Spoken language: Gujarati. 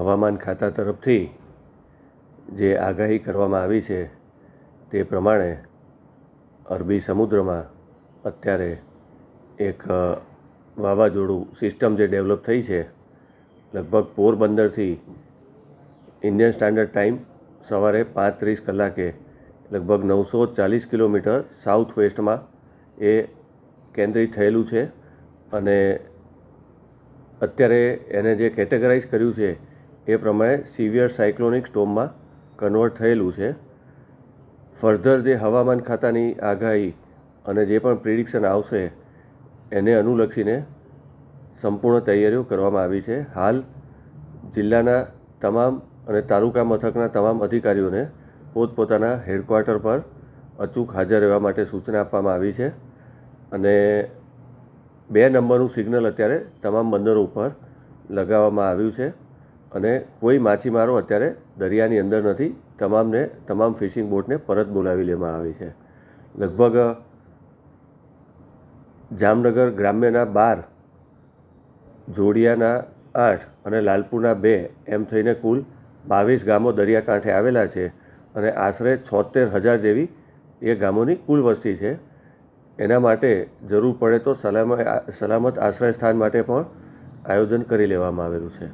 હવામાન ખાતા તરફથી જે આગાહી કરવામાં આવી છે તે પ્રમાણે અરબી સમુદ્રમાં અત્યારે એક વાવાઝોડું સિસ્ટમ જે ડેવલપ થઈ છે લગભગ પોરબંદરથી ઇન્ડિયન સ્ટાન્ડર્ડ ટાઈમ સવારે પાંત્રીસ કલાકે લગભગ નવસો ચાલીસ કિલોમીટર સાઉથ વેસ્ટમાં એ કેન્દ્રિત થયેલું છે અને અત્યારે એને જે કેટેગરાઇઝ કર્યું છે એ પ્રમાણે સિવિયર સાયક્લોનિક સ્ટોમમાં કન્વર્ટ થયેલું છે ફર્ધર જે હવામાન ખાતાની આગાહી અને જે પણ પ્રિડિક્શન આવશે એને અનુલક્ષીને સંપૂર્ણ તૈયારીઓ કરવામાં આવી છે હાલ જિલ્લાના તમામ અને તાલુકા મથકના તમામ અધિકારીઓને પોતપોતાના હેડક્વાર્ટર પર અચૂક હાજર રહેવા માટે સૂચના આપવામાં આવી છે અને બે નંબરનું સિગ્નલ અત્યારે તમામ બંદરો ઉપર લગાવવામાં આવ્યું છે અને કોઈ માછીમારો અત્યારે દરિયાની અંદર નથી તમામને તમામ ફિશિંગ બોટને પરત બોલાવી લેવામાં આવી છે લગભગ જામનગર ગ્રામ્યના બાર જોડિયાના આઠ અને લાલપુરના બે એમ થઈને કુલ બાવીસ ગામો દરિયાકાંઠે આવેલા છે અને આશરે છોતેર હજાર જેવી એ ગામોની કુલ વસ્તી છે એના માટે જરૂર પડે તો સલામત સલામત સ્થાન માટે પણ આયોજન કરી લેવામાં આવેલું છે